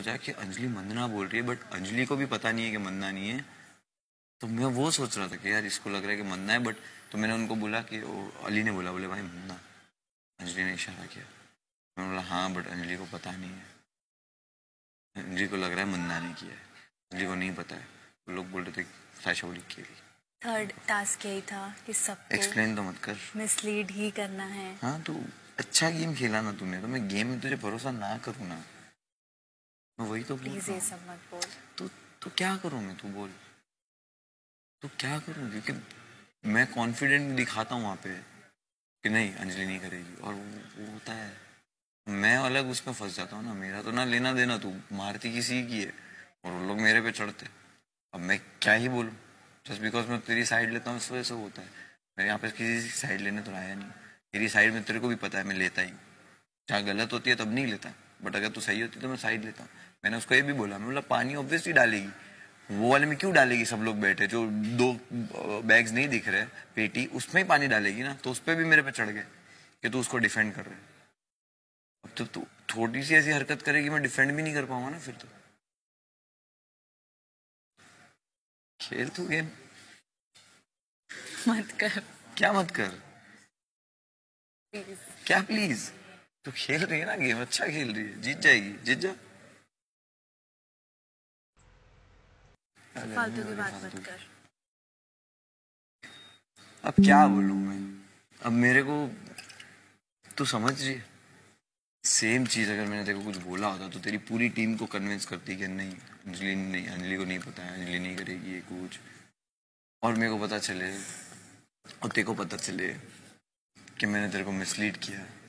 सोचा कि अंजलि मंदना बोल रही है बट अंजलि को भी पता नहीं है कि मंदना नहीं है तो मैं वो सोच रहा था कि यार इसको लग रहा है कि मंदना है बट तो मैंने उनको बोला कि वो अली ने बोला बोले भाई मंदना अंजलि ने इशारा किया मैंने बोला हाँ बट अंजलि को पता नहीं है अंजलि को लग रहा है मंदना ने किया है अंजलि को नहीं पता है तो लोग बोल रहे थे फ्लैश होली लिए थर्ड टास्क यही था कि सब एक्सप्लेन तो मत कर मिसलीड ही करना है हाँ तो अच्छा गेम खेला ना तूने तो मैं गेम में तुझे भरोसा ना करूँ ना वही तो बोल ये सब मत बोल तो, तो क्या करूँ मैं तू बोल तो क्या करूँ क्योंकि मैं कॉन्फिडेंट दिखाता हूँ वहाँ पे कि नहीं अंजलि नहीं करेगी और वो, वो होता है मैं अलग उसमें फंस जाता हूँ ना मेरा तो ना लेना देना तू मारती किसी की है और वो लोग मेरे पे चढ़ते अब मैं क्या ही बोलूँ जस्ट बिकॉज मैं तेरी साइड लेता हूँ इस वजह से होता है मेरे यहाँ पे किसी साइड लेने तो आया नहीं तेरी साइड में तेरे को भी पता है मैं लेता ही जहाँ गलत होती है तब नहीं लेता बट अगर तू सही होती तो मैं साइड लेता हूँ मैंने उसको ये भी बोला मैं बोला पानी ऑब्वियसली डालेगी वो वाले में क्यों डालेगी सब लोग बैठे जो दो बैग्स नहीं दिख रहे पेटी उसमें ही पानी डालेगी ना तो उस पर भी मेरे पे चढ़ गए कि तू उसको डिफेंड कर रहे अब तो तू थोड़ी सी ऐसी हरकत करेगी मैं डिफेंड भी नहीं कर पाऊंगा ना फिर तो खेल तू गेम मत कर क्या मत कर Please. क्या प्लीज तू खेल रही है ना गेम अच्छा खेल रही है जीत जाएगी जीत जा अब क्या बोलूं मैं अब मेरे को तू समझ रही सेम चीज अगर मैंने तेरे को कुछ बोला होता तो तेरी पूरी टीम को कन्विंस करती कि नहीं अंजलि नहीं अंजलि को नहीं पता है अंजलि नहीं करेगी ये कुछ और मेरे को पता चले और तेरे को पता चले कि मैंने तेरे को मिसलीड किया है